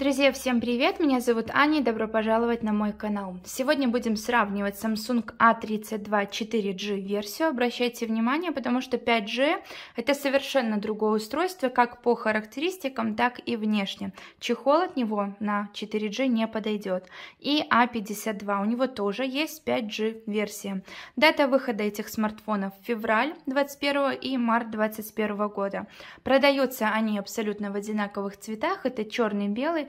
Друзья, всем привет! Меня зовут Аня и добро пожаловать на мой канал. Сегодня будем сравнивать Samsung A32 4G версию. Обращайте внимание, потому что 5G это совершенно другое устройство, как по характеристикам, так и внешне. Чехол от него на 4G не подойдет. И A52, а у него тоже есть 5G версия. Дата выхода этих смартфонов февраль 21 и март 21 года. Продаются они абсолютно в одинаковых цветах, это черный белый,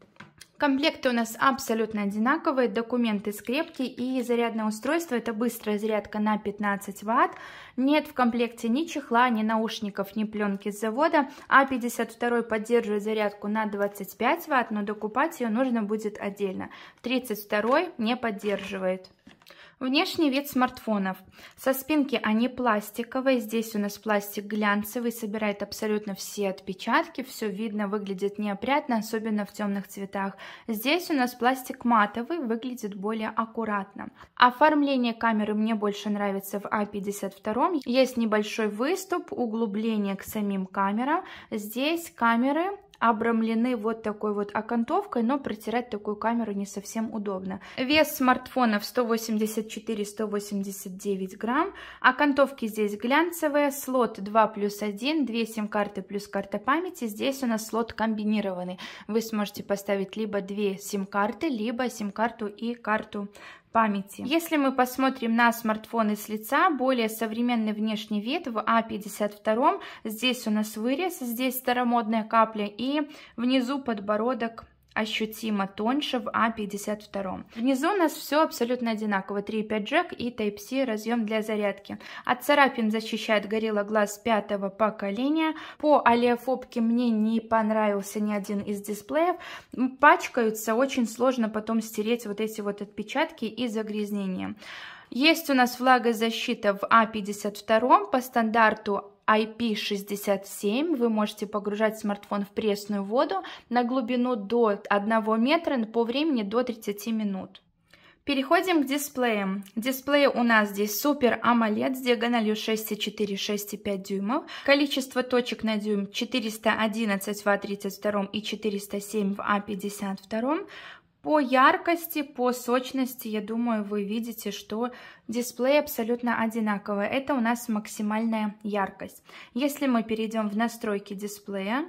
Комплекты у нас абсолютно одинаковые, документы скрепки и зарядное устройство, это быстрая зарядка на 15 Вт. Нет в комплекте ни чехла, ни наушников, ни пленки с завода. А52 поддерживает зарядку на 25 Вт, но докупать ее нужно будет отдельно. 32 не поддерживает. Внешний вид смартфонов. Со спинки они пластиковые, здесь у нас пластик глянцевый, собирает абсолютно все отпечатки, все видно, выглядит неопрятно, особенно в темных цветах. Здесь у нас пластик матовый, выглядит более аккуратно. Оформление камеры мне больше нравится в А52. Есть небольшой выступ, углубление к самим камерам. Здесь камеры обрамлены вот такой вот окантовкой, но протирать такую камеру не совсем удобно. Вес смартфонов 184-189 грамм, окантовки здесь глянцевые, слот 2 плюс 1, 2 сим-карты плюс карта памяти, здесь у нас слот комбинированный. Вы сможете поставить либо 2 сим-карты, либо сим-карту и карту памяти. Если мы посмотрим на смартфоны с лица, более современный внешний вид в А52, здесь у нас вырез, здесь старомодная капля и внизу подбородок ощутимо тоньше в А52. Внизу у нас все абсолютно одинаково. 3,5 джек и Type-C разъем для зарядки. От царапин защищает Gorilla Glass пятого поколения. По олеофобке мне не понравился ни один из дисплеев. Пачкаются, очень сложно потом стереть вот эти вот отпечатки и загрязнения. Есть у нас влагозащита в А52 по стандарту IP67 вы можете погружать смартфон в пресную воду на глубину до 1 метра по времени до 30 минут. Переходим к дисплеям. Дисплей у нас здесь Super AMOLED с диагональю 6,4-6,5 дюймов. Количество точек на дюйм 411 в А32 и 407 в А52. По яркости, по сочности, я думаю, вы видите, что дисплей абсолютно одинаковый. Это у нас максимальная яркость. Если мы перейдем в настройки дисплея,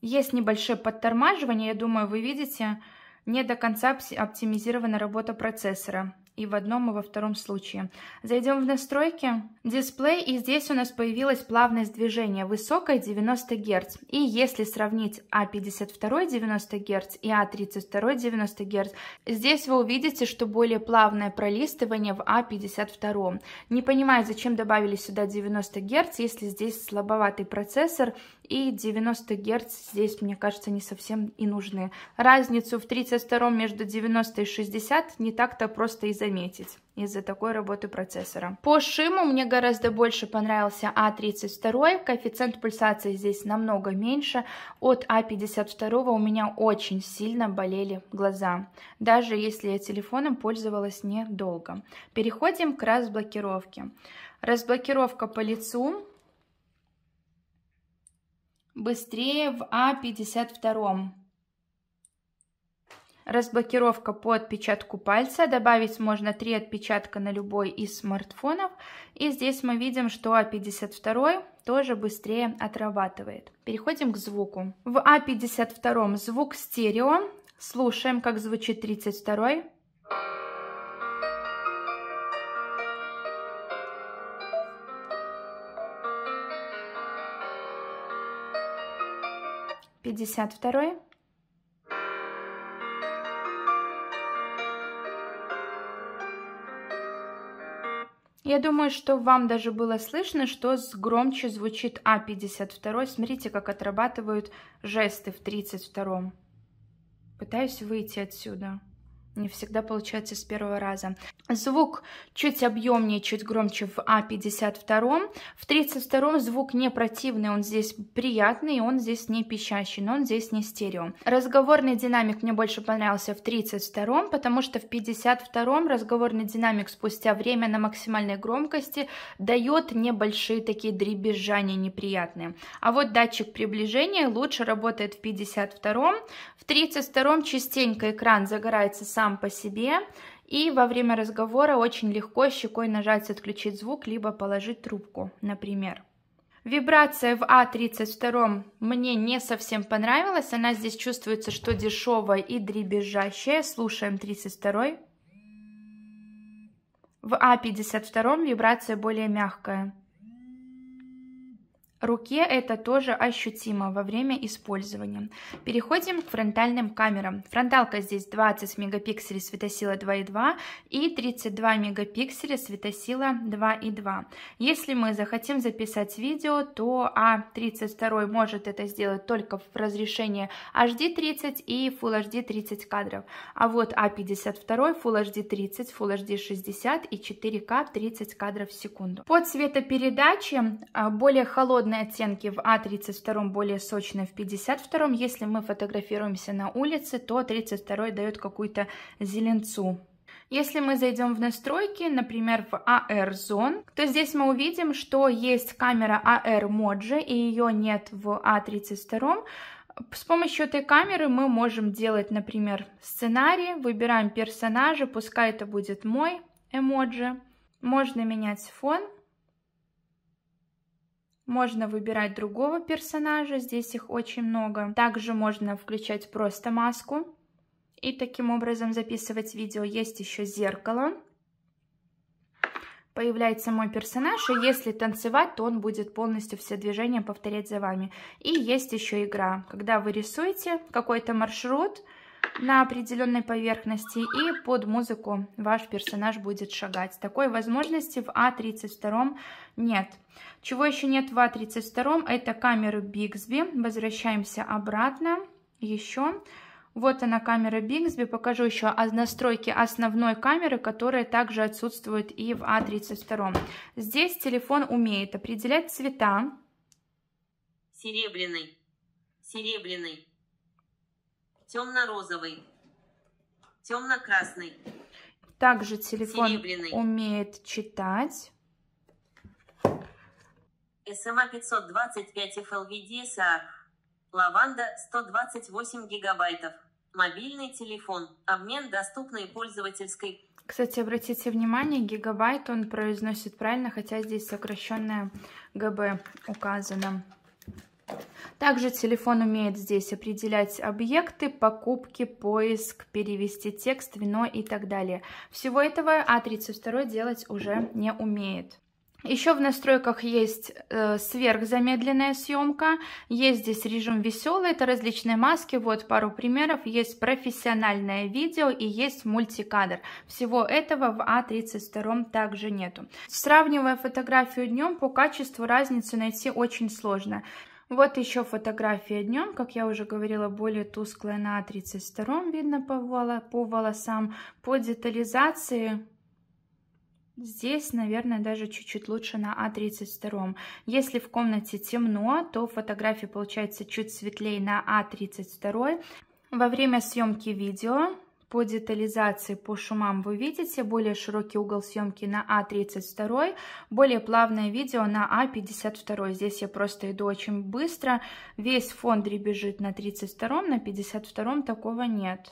есть небольшое подтормаживание, я думаю, вы видите, не до конца оптимизирована работа процессора и в одном, и во втором случае. Зайдем в настройки, дисплей, и здесь у нас появилась плавность движения, высокая 90 Гц. И если сравнить А52 90 Гц и А32 90 Гц, здесь вы увидите, что более плавное пролистывание в А52. Не понимаю, зачем добавили сюда 90 Гц, если здесь слабоватый процессор и 90 Гц здесь, мне кажется, не совсем и нужны. Разницу в 32 между 90 и 60 не так-то просто и заметить из-за такой работы процессора. По шиму мне гораздо больше понравился а 32 коэффициент пульсации здесь намного меньше. От а 52 у меня очень сильно болели глаза, даже если я телефоном пользовалась недолго. Переходим к разблокировке. Разблокировка по лицу Быстрее в А52. Разблокировка по отпечатку пальца. Добавить можно три отпечатка на любой из смартфонов. И здесь мы видим, что А52 тоже быстрее отрабатывает. Переходим к звуку. В А52 звук стерео. Слушаем, как звучит 32. пятьдесят второй, Я думаю, что вам даже было слышно, что громче звучит А52. Смотрите, как отрабатывают жесты в 32. Пытаюсь выйти отсюда. Не всегда получается с первого раза. Звук чуть объемнее, чуть громче в А52. В 32 звук не противный, он здесь приятный, он здесь не пищащий, но он здесь не стерео. Разговорный динамик мне больше понравился в 32, потому что в 52 разговорный динамик спустя время на максимальной громкости дает небольшие такие дребезжания неприятные. А вот датчик приближения лучше работает в 52. В 32 частенько экран загорается сам сам по себе, и во время разговора очень легко щекой нажать отключить звук, либо положить трубку, например. Вибрация в А32 мне не совсем понравилась, она здесь чувствуется, что дешевая и дребезжащая. Слушаем 32. В А52 вибрация более мягкая. Руке это тоже ощутимо во время использования. Переходим к фронтальным камерам. Фронталка здесь 20 мегапикселей светосила 2.2 и 32 мегапикселя светосила 2.2. Если мы захотим записать видео, то А32 может это сделать только в разрешении HD30 и Full HD 30 кадров. А вот А52 Full HD 30, Full HD 60 и 4К 30 кадров в секунду. По цветопередаче а, более холодная темные оттенки в А32 более сочные в 52. Если мы фотографируемся на улице, то 32 дает какую-то зеленцу. Если мы зайдем в настройки, например, в AR а Zone, то здесь мы увидим, что есть камера AR а Moji, и ее нет в A32. А С помощью этой камеры мы можем делать, например, сценарий, выбираем персонажа, пускай это будет мой эмоджи, можно менять фон, можно выбирать другого персонажа, здесь их очень много. Также можно включать просто маску и таким образом записывать видео. Есть еще зеркало. Появляется мой персонаж, и если танцевать, то он будет полностью все движения повторять за вами. И есть еще игра, когда вы рисуете какой-то маршрут, на определенной поверхности и под музыку ваш персонаж будет шагать. Такой возможности в А32 нет. Чего еще нет в А32? Это камеры Бигсби. Возвращаемся обратно. Еще. Вот она камера Бигсби. Покажу еще настройки основной камеры, которые также отсутствуют и в А32. Здесь телефон умеет определять цвета. Серебряный. Серебряный темно-розовый, темно-красный. Также телефон серебряный. умеет читать. SMA 525 FLVD SA, лаванда 128 гигабайтов. Мобильный телефон. Обмен доступной пользовательской. Кстати, обратите внимание, гигабайт он произносит правильно, хотя здесь сокращенное ГБ указано. Также телефон умеет здесь определять объекты, покупки, поиск, перевести текст, вино и так далее. Всего этого А32 делать уже не умеет. Еще в настройках есть э, сверхзамедленная съемка, есть здесь режим веселый, это различные маски, вот пару примеров, есть профессиональное видео и есть мультикадр. Всего этого в А32 также нету. Сравнивая фотографию днем, по качеству разницу найти очень сложно. Вот еще фотография днем, как я уже говорила, более тусклая на 32 видно по, воло, по волосам. По детализации Здесь, наверное, даже чуть-чуть лучше на А32. Если в комнате темно, то фотография получается чуть светлее на А32. Во время съемки видео по детализации, по шумам вы видите. Более широкий угол съемки на А32, более плавное видео на А52. Здесь я просто иду очень быстро. Весь фон дребезжит на 32, на 52 такого нет.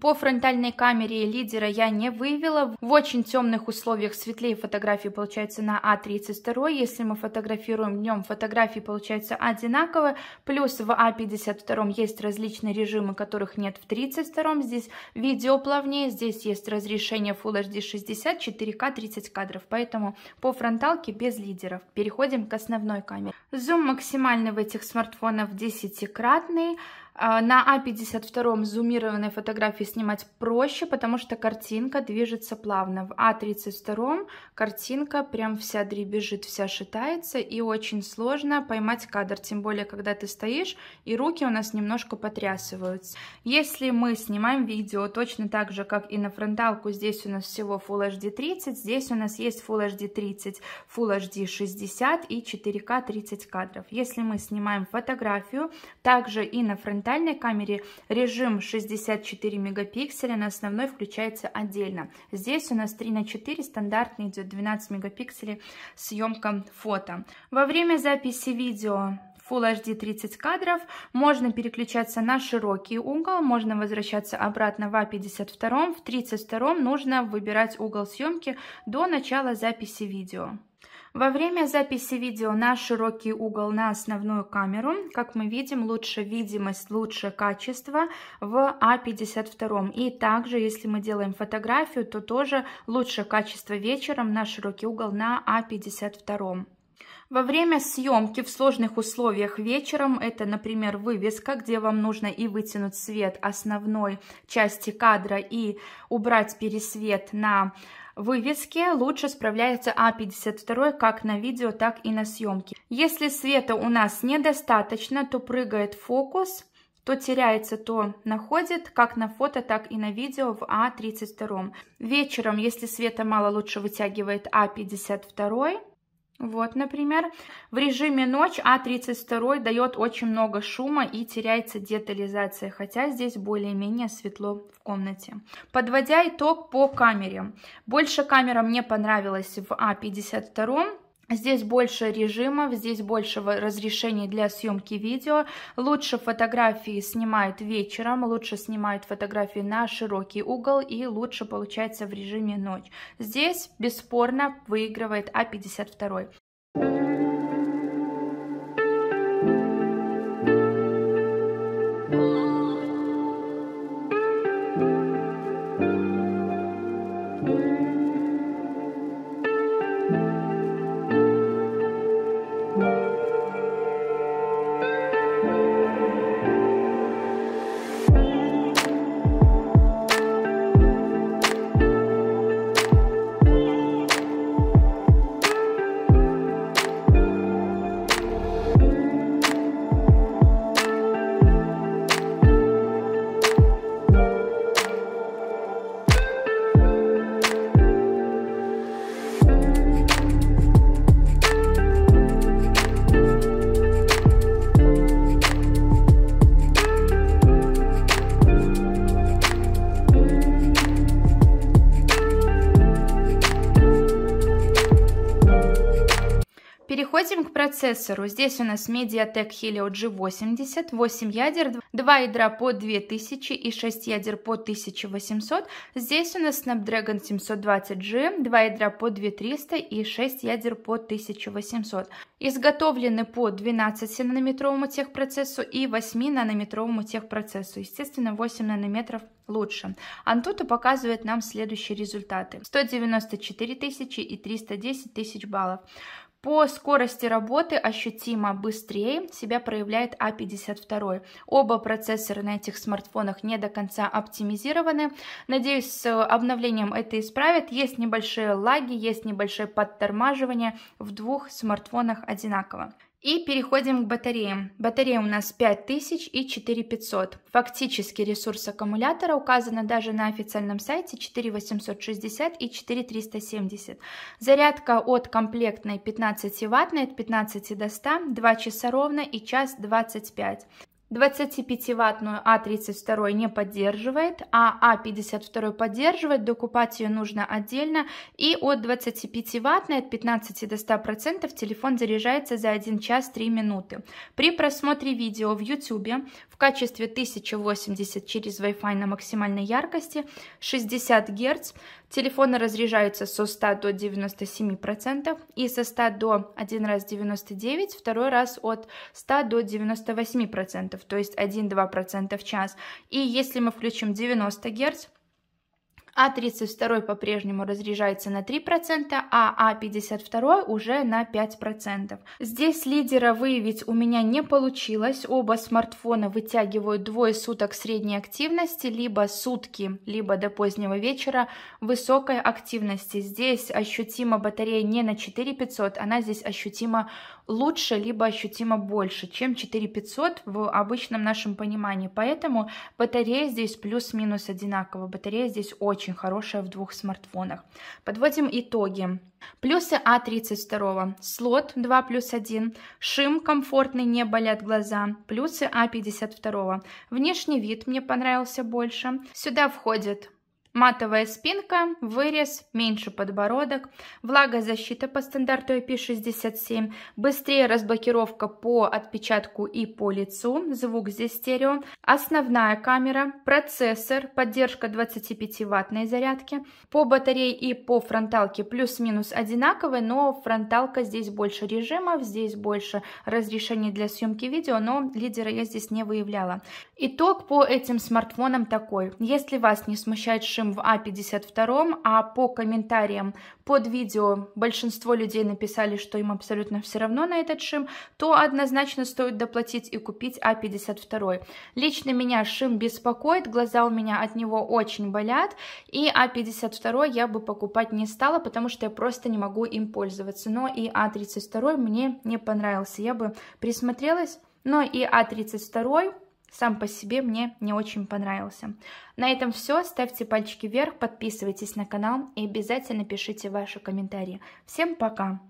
По фронтальной камере лидера я не выявила. В очень темных условиях светлее фотографии получается на А32. Если мы фотографируем днем, фотографии получаются одинаковые. Плюс в А52 есть различные режимы, которых нет в 32. Здесь видео плавнее, здесь есть разрешение Full HD 60, 4К 30 кадров. Поэтому по фронталке без лидеров. Переходим к основной камере. Зум максимальный в этих смартфонах 10-кратный. А, на А52 зумированные фотографии снимать проще, потому что картинка движется плавно. В А32 картинка прям вся дребезжит, вся шатается, и очень сложно поймать кадр, тем более, когда ты стоишь, и руки у нас немножко потрясываются. Если мы снимаем видео точно так же, как и на фронталку, здесь у нас всего Full HD 30, здесь у нас есть Full HD 30, Full HD 60 и 4К 30 кадров. Если мы снимаем фотографию, также и на фронталку, фронтальной камере режим 64 мегапикселя, на основной включается отдельно. Здесь у нас 3 на 4 стандартный идет 12 мегапикселей съемка фото. Во время записи видео Full HD 30 кадров, можно переключаться на широкий угол, можно возвращаться обратно в А52, в 32 нужно выбирать угол съемки до начала записи видео. Во время записи видео на широкий угол на основную камеру, как мы видим, лучше видимость, лучше качество в А52. И также, если мы делаем фотографию, то тоже лучше качество вечером на широкий угол на А52. Во время съемки в сложных условиях вечером, это, например, вывеска, где вам нужно и вытянуть свет основной части кадра, и убрать пересвет на Вывески лучше справляется А52 как на видео, так и на съемке. Если света у нас недостаточно, то прыгает фокус, то теряется, то находит, как на фото, так и на видео в А32. Вечером, если света мало, лучше вытягивает А52. Вот, например, в режиме ночь А32 дает очень много шума и теряется детализация, хотя здесь более-менее светло в комнате. Подводя итог по камере. Больше камера мне понравилась в А52, Здесь больше режимов, здесь больше разрешений для съемки видео. Лучше фотографии снимают вечером, лучше снимают фотографии на широкий угол и лучше получается в режиме ночь. Здесь бесспорно выигрывает А52. процессору. Здесь у нас MediaTek Helio G80, 8 ядер, 2 ядра по 2000 и 6 ядер по 1800. Здесь у нас Snapdragon 720G, 2 ядра по 2300 и 6 ядер по 1800. Изготовлены по 12-нанометровому техпроцессу и 8-нанометровому техпроцессу. Естественно, 8 нанометров лучше. Antutu показывает нам следующие результаты. 194 тысячи и 310 тысяч баллов. По скорости работы ощутимо быстрее себя проявляет a а 52 Оба процессора на этих смартфонах не до конца оптимизированы. Надеюсь, с обновлением это исправят. Есть небольшие лаги, есть небольшое подтормаживание в двух смартфонах одинаково. И переходим к батареям. Батарея у нас 5000 и 4500. Фактически ресурс аккумулятора указано даже на официальном сайте 4860 и 4370. Зарядка от комплектной 15 ваттной от 15 до 100, 2 часа ровно и час 25. 25-ваттную А32 не поддерживает, а А52 поддерживает, докупать ее нужно отдельно. И от 25-ваттной от 15 до 100% телефон заряжается за 1 час 3 минуты. При просмотре видео в YouTube в качестве 1080 через Wi-Fi на максимальной яркости 60 Гц телефон разряжается со 100 до 97% и со 100 до 1 раз 99, второй раз от 100 до 98% то есть 1-2% в час. И если мы включим 90 Гц, а32 по-прежнему разряжается на 3%, а А52 уже на 5%. Здесь лидера выявить у меня не получилось. Оба смартфона вытягивают двое суток средней активности, либо сутки, либо до позднего вечера высокой активности. Здесь ощутимо батарея не на 4500, она здесь ощутимо лучше, либо ощутимо больше, чем 4500 в обычном нашем понимании. Поэтому батарея здесь плюс-минус одинакова. Батарея здесь очень очень хорошая в двух смартфонах. Подводим итоги. Плюсы А32. Слот 2 плюс 1. Шим комфортный, не болят глаза. Плюсы А52. Внешний вид мне понравился больше. Сюда входит Матовая спинка, вырез, меньше подбородок, влагозащита по стандарту IP67, быстрее разблокировка по отпечатку и по лицу, звук здесь стерео, основная камера, процессор, поддержка 25-ваттной зарядки. По батарее и по фронталке плюс-минус одинаковые, но фронталка здесь больше режимов, здесь больше разрешений для съемки видео, но лидера я здесь не выявляла. Итог по этим смартфонам такой. Если вас не смущает шим нашим в А52, а по комментариям под видео большинство людей написали, что им абсолютно все равно на этот шим, то однозначно стоит доплатить и купить А52. Лично меня шим беспокоит, глаза у меня от него очень болят, и А52 я бы покупать не стала, потому что я просто не могу им пользоваться. Но и А32 мне не понравился, я бы присмотрелась, но и А32 сам по себе мне не очень понравился. На этом все. Ставьте пальчики вверх, подписывайтесь на канал и обязательно пишите ваши комментарии. Всем пока!